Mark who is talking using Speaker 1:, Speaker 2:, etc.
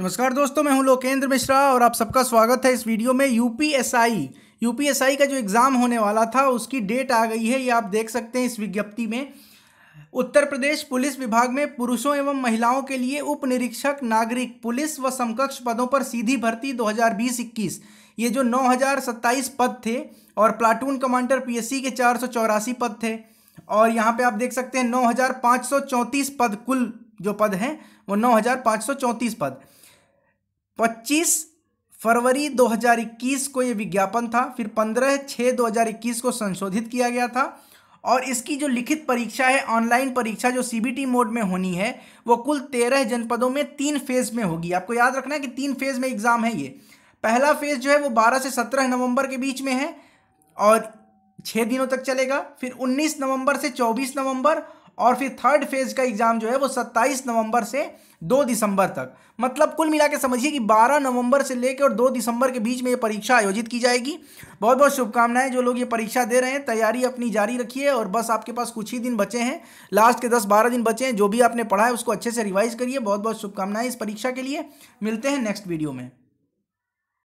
Speaker 1: नमस्कार दोस्तों मैं हूं लोकेंद्र मिश्रा और आप सबका स्वागत है इस वीडियो में यूपीएसआई यूपीएसआई का जो एग्ज़ाम होने वाला था उसकी डेट आ गई है ये आप देख सकते हैं इस विज्ञप्ति में उत्तर प्रदेश पुलिस विभाग में पुरुषों एवं महिलाओं के लिए उप निरीक्षक नागरिक पुलिस व समकक्ष पदों पर सीधी भर्ती 2020-21 ये जो नौ पद थे और प्लाटून कमांडर पीएससी के चार पद थे और यहाँ पे आप देख सकते हैं नौ पद कुल जो पद हैं वो नौ पद 25 फरवरी 2021 को ये विज्ञापन था फिर 15 छः 2021 को संशोधित किया गया था और इसकी जो लिखित परीक्षा है ऑनलाइन परीक्षा जो सीबीटी मोड में होनी है वो कुल तेरह जनपदों में तीन फेज़ में होगी आपको याद रखना है कि तीन फेज़ में एग्ज़ाम है ये पहला फेज़ जो है वो बारह से सत्रह नवम्बर के बीच में है और छः दिनों तक चलेगा फिर उन्नीस नवम्बर से चौबीस नवम्बर और फिर थर्ड फेज का एग्ज़ाम जो है वो 27 नवंबर से 2 दिसंबर तक मतलब कुल मिला के समझिए कि 12 नवंबर से लेकर और 2 दिसंबर के बीच में ये परीक्षा आयोजित की जाएगी बहुत बहुत शुभकामनाएं जो लोग ये परीक्षा दे रहे हैं तैयारी अपनी जारी रखिए और बस आपके पास कुछ ही दिन बचे हैं लास्ट के दस बारह दिन बचे हैं जो भी आपने पढ़ा है उसको अच्छे से रिवाइज़ करिए बहुत बहुत शुभकामनाएं इस परीक्षा के लिए मिलते हैं नेक्स्ट वीडियो में